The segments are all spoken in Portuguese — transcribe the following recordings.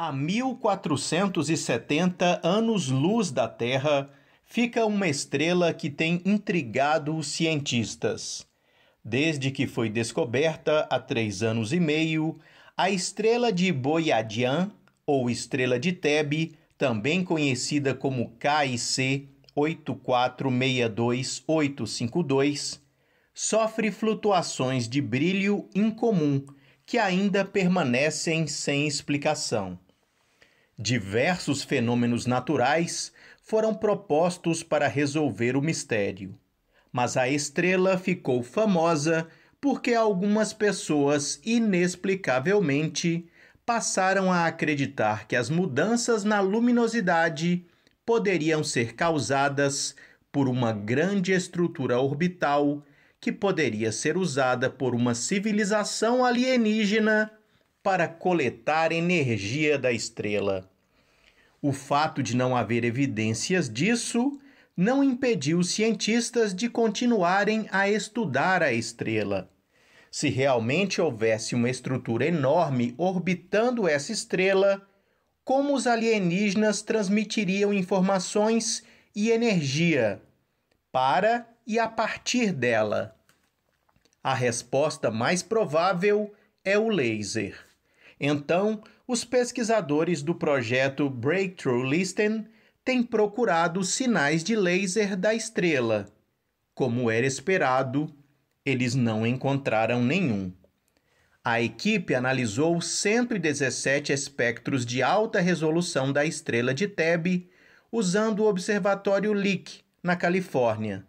A 1470 anos-luz da Terra, fica uma estrela que tem intrigado os cientistas. Desde que foi descoberta há três anos e meio, a estrela de Boiadian, ou estrela de Tebe, também conhecida como KIC 8462852, sofre flutuações de brilho incomum que ainda permanecem sem explicação. Diversos fenômenos naturais foram propostos para resolver o mistério, mas a estrela ficou famosa porque algumas pessoas, inexplicavelmente, passaram a acreditar que as mudanças na luminosidade poderiam ser causadas por uma grande estrutura orbital que poderia ser usada por uma civilização alienígena para coletar energia da estrela. O fato de não haver evidências disso não impediu os cientistas de continuarem a estudar a estrela. Se realmente houvesse uma estrutura enorme orbitando essa estrela, como os alienígenas transmitiriam informações e energia para e a partir dela? A resposta mais provável é o laser. Então, os pesquisadores do projeto Breakthrough Listen têm procurado sinais de laser da estrela. Como era esperado, eles não encontraram nenhum. A equipe analisou 117 espectros de alta resolução da estrela de Tebe usando o observatório Lick, na Califórnia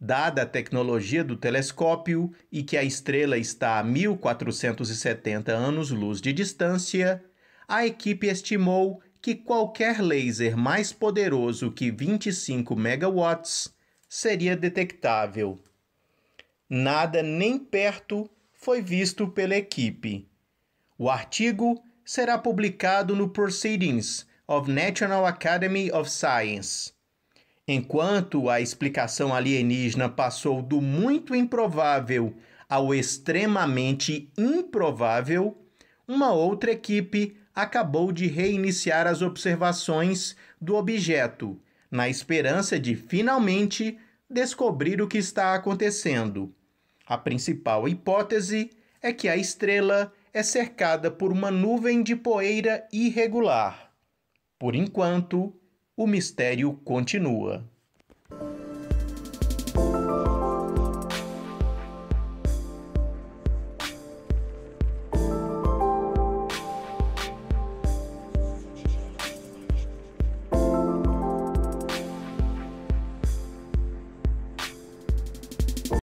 dada a tecnologia do telescópio e que a estrela está a 1470 anos-luz de distância, a equipe estimou que qualquer laser mais poderoso que 25 megawatts seria detectável. Nada nem perto foi visto pela equipe. O artigo será publicado no Proceedings of National Academy of Science. Enquanto a explicação alienígena passou do muito improvável ao extremamente improvável, uma outra equipe acabou de reiniciar as observações do objeto, na esperança de finalmente descobrir o que está acontecendo. A principal hipótese é que a estrela é cercada por uma nuvem de poeira irregular. Por enquanto, o mistério continua.